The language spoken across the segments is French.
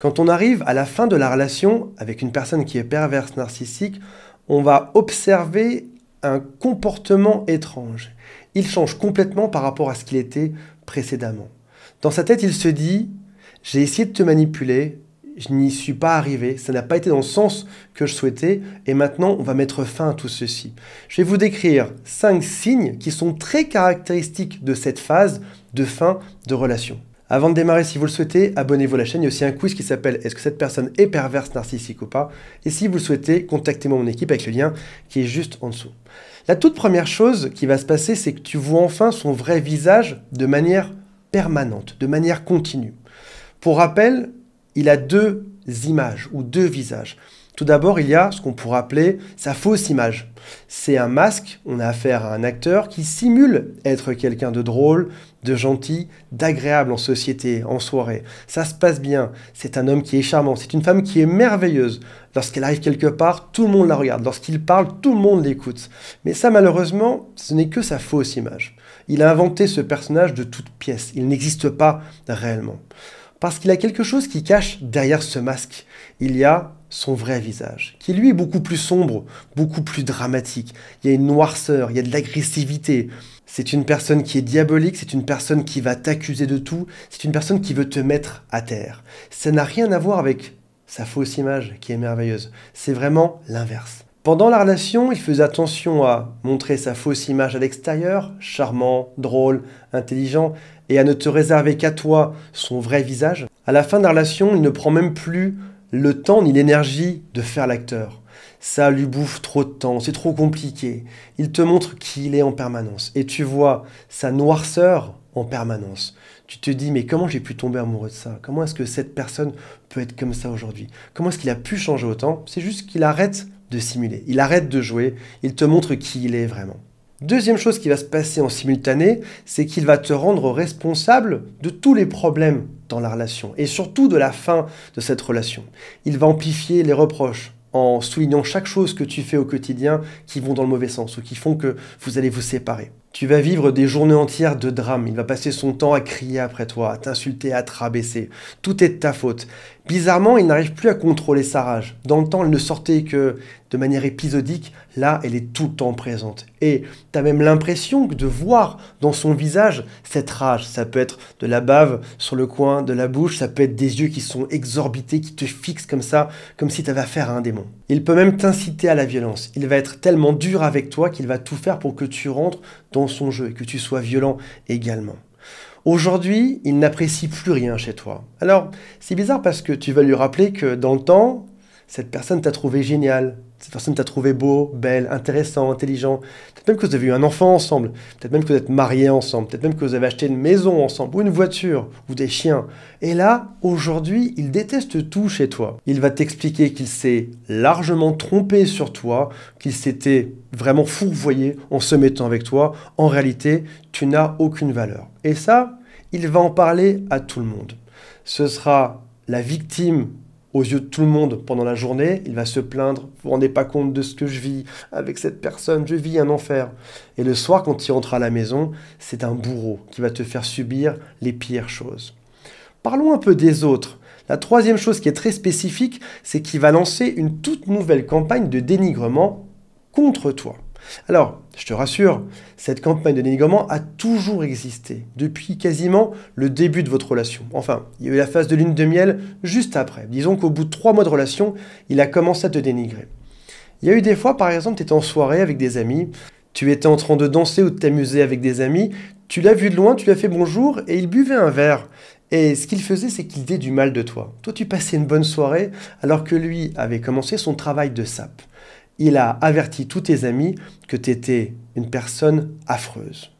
Quand on arrive à la fin de la relation avec une personne qui est perverse narcissique, on va observer un comportement étrange. Il change complètement par rapport à ce qu'il était précédemment. Dans sa tête, il se dit J'ai essayé de te manipuler, je n'y suis pas arrivé, ça n'a pas été dans le sens que je souhaitais, et maintenant on va mettre fin à tout ceci. Je vais vous décrire cinq signes qui sont très caractéristiques de cette phase de fin de relation. Avant de démarrer, si vous le souhaitez, abonnez-vous à la chaîne. Il y a aussi un quiz qui s'appelle Est-ce que cette personne est perverse, narcissique ou pas Et si vous le souhaitez, contactez-moi mon équipe avec le lien qui est juste en dessous. La toute première chose qui va se passer, c'est que tu vois enfin son vrai visage de manière permanente, de manière continue. Pour rappel, il a deux images ou deux visages. Tout d'abord, il y a ce qu'on pourrait appeler sa fausse image. C'est un masque, on a affaire à un acteur qui simule être quelqu'un de drôle, de gentil, d'agréable en société, en soirée. Ça se passe bien, c'est un homme qui est charmant, c'est une femme qui est merveilleuse. Lorsqu'elle arrive quelque part, tout le monde la regarde, lorsqu'il parle, tout le monde l'écoute. Mais ça, malheureusement, ce n'est que sa fausse image. Il a inventé ce personnage de toute pièce, il n'existe pas réellement. Parce qu'il a quelque chose qui cache derrière ce masque. Il y a son vrai visage, qui lui est beaucoup plus sombre, beaucoup plus dramatique. Il y a une noirceur, il y a de l'agressivité. C'est une personne qui est diabolique, c'est une personne qui va t'accuser de tout, c'est une personne qui veut te mettre à terre. Ça n'a rien à voir avec sa fausse image qui est merveilleuse. C'est vraiment l'inverse. Pendant la relation, il faisait attention à montrer sa fausse image à l'extérieur, charmant, drôle, intelligent, et à ne te réserver qu'à toi son vrai visage, à la fin de la relation, il ne prend même plus le temps ni l'énergie de faire l'acteur. Ça lui bouffe trop de temps, c'est trop compliqué. Il te montre qui il est en permanence. Et tu vois sa noirceur en permanence. Tu te dis, mais comment j'ai pu tomber amoureux de ça Comment est-ce que cette personne peut être comme ça aujourd'hui Comment est-ce qu'il a pu changer autant C'est juste qu'il arrête de simuler, il arrête de jouer, il te montre qui il est vraiment. Deuxième chose qui va se passer en simultané, c'est qu'il va te rendre responsable de tous les problèmes dans la relation et surtout de la fin de cette relation. Il va amplifier les reproches en soulignant chaque chose que tu fais au quotidien qui vont dans le mauvais sens ou qui font que vous allez vous séparer. Tu vas vivre des journées entières de drame. Il va passer son temps à crier après toi, à t'insulter, à te rabaisser. Tout est de ta faute. Bizarrement, il n'arrive plus à contrôler sa rage. Dans le temps, elle ne sortait que de manière épisodique. Là, elle est tout le temps présente. Et tu as même l'impression de voir dans son visage cette rage. Ça peut être de la bave sur le coin de la bouche, ça peut être des yeux qui sont exorbités, qui te fixent comme ça, comme si tu avais affaire à un démon. Il peut même t'inciter à la violence. Il va être tellement dur avec toi qu'il va tout faire pour que tu rentres dans son jeu et que tu sois violent également. Aujourd'hui, il n'apprécie plus rien chez toi. Alors, c'est bizarre parce que tu vas lui rappeler que dans le temps, cette personne t'a trouvé génial. Cette personne t'a trouvé beau, belle, intéressant, intelligent. Peut-être même que vous avez eu un enfant ensemble. Peut-être même que vous êtes mariés ensemble. Peut-être même que vous avez acheté une maison ensemble ou une voiture ou des chiens. Et là, aujourd'hui, il déteste tout chez toi. Il va t'expliquer qu'il s'est largement trompé sur toi, qu'il s'était vraiment fourvoyé en se mettant avec toi. En réalité, tu n'as aucune valeur. Et ça, il va en parler à tout le monde. Ce sera la victime aux yeux de tout le monde pendant la journée, il va se plaindre, vous ne vous rendez pas compte de ce que je vis, avec cette personne, je vis un enfer. Et le soir, quand il rentre à la maison, c'est un bourreau qui va te faire subir les pires choses. Parlons un peu des autres. La troisième chose qui est très spécifique, c'est qu'il va lancer une toute nouvelle campagne de dénigrement contre toi. Alors, je te rassure, cette campagne de dénigrement a toujours existé, depuis quasiment le début de votre relation. Enfin, il y a eu la phase de lune de miel juste après. Disons qu'au bout de trois mois de relation, il a commencé à te dénigrer. Il y a eu des fois, par exemple, tu étais en soirée avec des amis, tu étais en train de danser ou de t'amuser avec des amis, tu l'as vu de loin, tu lui as fait bonjour et il buvait un verre. Et ce qu'il faisait, c'est qu'il disait du mal de toi. Toi, tu passais une bonne soirée alors que lui avait commencé son travail de sape il a averti tous tes amis que tu étais une personne affreuse.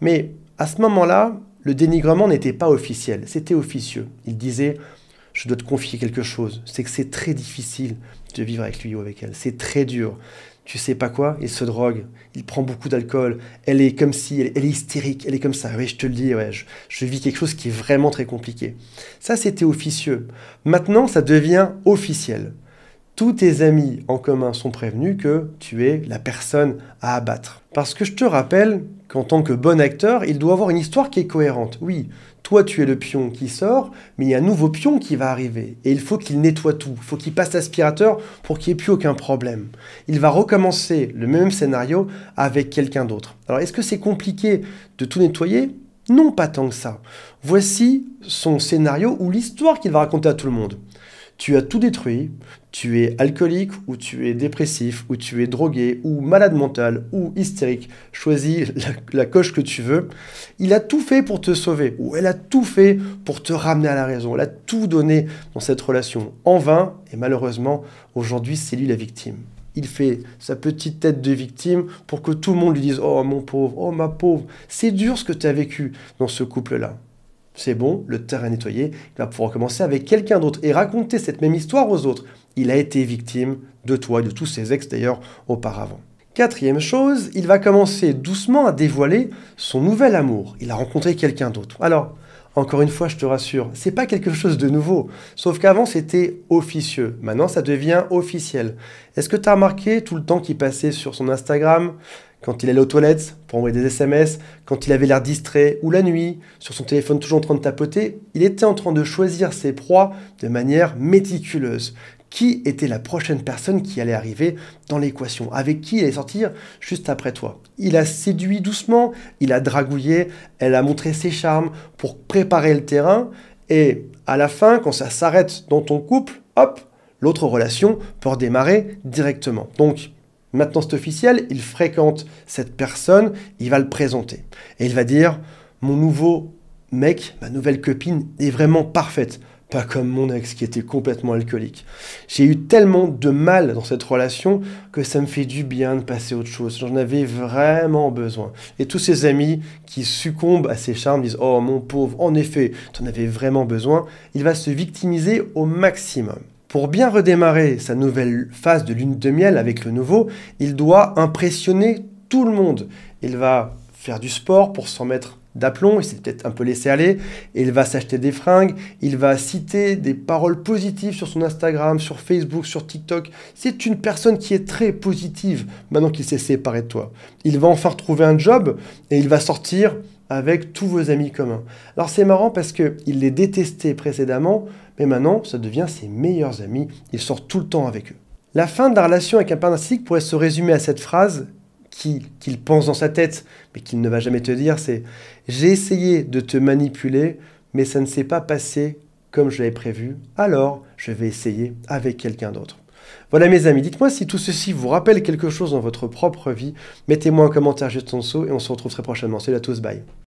Mais à ce moment-là, le dénigrement n'était pas officiel, c'était officieux. Il disait Je dois te confier quelque chose, c'est que c'est très difficile de vivre avec lui ou avec elle, c'est très dur. Tu sais pas quoi Il se drogue, il prend beaucoup d'alcool, elle est comme si, elle, est hystérique, elle est comme ça. Oui, je te le dis, je vis quelque chose qui est vraiment très compliqué. Ça, c'était officieux. Maintenant, ça devient officiel tous tes amis en commun sont prévenus que tu es la personne à abattre. Parce que je te rappelle qu'en tant que bon acteur, il doit avoir une histoire qui est cohérente. Oui, toi tu es le pion qui sort, mais il y a un nouveau pion qui va arriver. Et il faut qu'il nettoie tout, il faut qu'il passe l'aspirateur pour qu'il n'y ait plus aucun problème. Il va recommencer le même scénario avec quelqu'un d'autre. Alors est-ce que c'est compliqué de tout nettoyer Non, pas tant que ça. Voici son scénario ou l'histoire qu'il va raconter à tout le monde tu as tout détruit, tu es alcoolique ou tu es dépressif ou tu es drogué ou malade mental ou hystérique, choisis la, coche que tu veux, il a tout fait pour te sauver ou elle a tout fait pour te ramener à la raison, elle a tout donné dans cette relation en vain et malheureusement aujourd'hui c'est lui la victime. Il fait sa petite tête de victime pour que tout le monde lui dise ⁇ Oh mon pauvre, oh ma pauvre, c'est dur ce que tu as vécu dans ce couple-là ⁇ c'est bon, le terrain est nettoyé, il va pouvoir commencer avec quelqu'un d'autre et raconter cette même histoire aux autres. Il a été victime de toi et de tous ses ex d'ailleurs auparavant. Quatrième chose, il va commencer doucement à dévoiler son nouvel amour. Il a rencontré quelqu'un d'autre. Alors, encore une fois, je te rassure, c'est pas quelque chose de nouveau. Sauf qu'avant, c'était officieux. Maintenant, ça devient officiel. Est-ce que tu as remarqué tout le temps qu'il passait sur son Instagram, quand il allait aux toilettes pour envoyer des SMS, quand il avait l'air distrait, ou la nuit, sur son téléphone toujours en train de tapoter, il était en train de choisir ses proies de manière méticuleuse. Qui était la prochaine personne qui allait arriver dans l'équation Avec qui il allait sortir juste après toi Il a séduit doucement, il a dragouillé, elle a montré ses charmes pour préparer le terrain, et à la fin, quand ça s'arrête dans ton couple, hop, l'autre relation peut redémarrer directement. Donc, Maintenant, cet officiel, il fréquente cette personne, il va le présenter. Et il va dire, mon nouveau mec, ma nouvelle copine est vraiment parfaite. Pas comme mon ex qui était complètement alcoolique. J'ai eu tellement de mal dans cette relation que ça me fait du bien de passer à autre chose. J'en avais vraiment besoin. Et tous ses amis qui succombent à ses charmes disent Oh mon pauvre, en effet, tu en avais vraiment besoin. Il va se victimiser au maximum. Pour bien redémarrer sa nouvelle phase de lune de miel avec le nouveau, il doit impressionner tout le monde. Il va faire du sport pour s'en mettre d'aplomb, il s'est peut-être un peu laissé aller, il va s'acheter des fringues, il va citer des paroles positives sur son Instagram, sur Facebook, sur TikTok. C'est une personne qui est très positive maintenant qu'il s'est séparé de toi. Il va enfin trouver un job et il va sortir avec tous vos amis communs. Alors c'est marrant parce qu'il les détestait précédemment, mais maintenant ça devient ses meilleurs amis, il sort tout le temps avec eux. La fin de la relation avec un père pourrait se résumer à cette phrase qu'il pense dans sa tête, mais qu'il ne va jamais te dire, c'est ⁇ J'ai essayé de te manipuler, mais ça ne s'est pas passé comme je l'avais prévu, alors je vais essayer avec quelqu'un d'autre. ⁇ voilà mes amis, dites-moi si tout ceci vous rappelle quelque chose dans votre propre vie. Mettez-moi un commentaire juste en dessous et on se retrouve très prochainement. C'est à tous, bye.